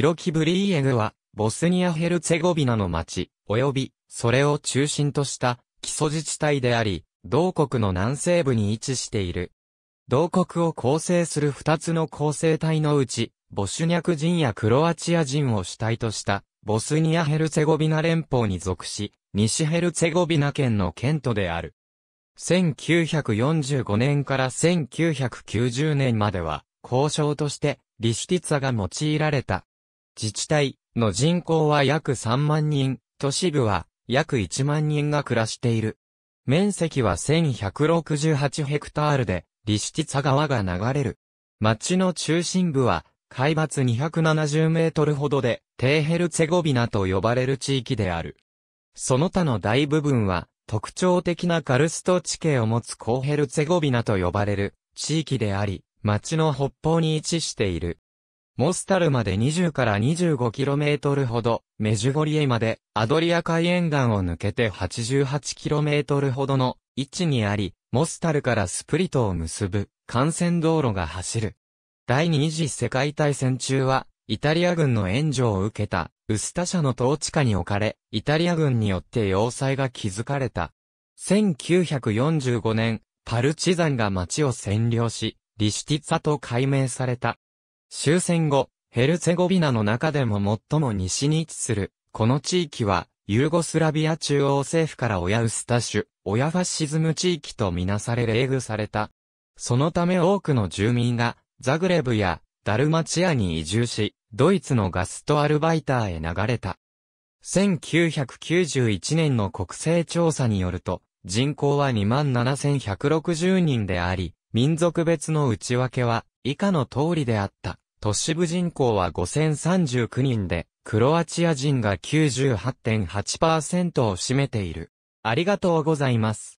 白キブリーエグは、ボスニア・ヘルツェゴビナの町、及び、それを中心とした、基礎自治体であり、同国の南西部に位置している。同国を構成する二つの構成体のうち、ボシュニャク人やクロアチア人を主体とした、ボスニア・ヘルツェゴビナ連邦に属し、西ヘルツェゴビナ県の県都である。1945年から1990年までは、交渉として、リシュティツァが用いられた。自治体の人口は約3万人、都市部は約1万人が暮らしている。面積は1168ヘクタールで、リシティツァ川が流れる。町の中心部は、海抜270メートルほどで、テーヘルツェゴビナと呼ばれる地域である。その他の大部分は、特徴的なカルスト地形を持つコーヘルツェゴビナと呼ばれる地域であり、町の北方に位置している。モスタルまで20から 25km ほど、メジュゴリエまで、アドリア海沿岸を抜けて 88km ほどの位置にあり、モスタルからスプリトを結ぶ幹線道路が走る。第二次世界大戦中は、イタリア軍の援助を受けた、ウスタ社の統治下に置かれ、イタリア軍によって要塞が築かれた。1945年、パルチザンが町を占領し、リシュティツァと改名された。終戦後、ヘルツェゴビナの中でも最も西に位置する、この地域は、ユーゴスラビア中央政府から親ウスタシュ、親ファシズム地域とみなされ冷遇された。そのため多くの住民が、ザグレブやダルマチアに移住し、ドイツのガストアルバイターへ流れた。1991年の国勢調査によると、人口は27,160人であり、民族別の内訳は、以下の通りであった。都市部人口は5039人で、クロアチア人が98.8%を占めている。ありがとうございます。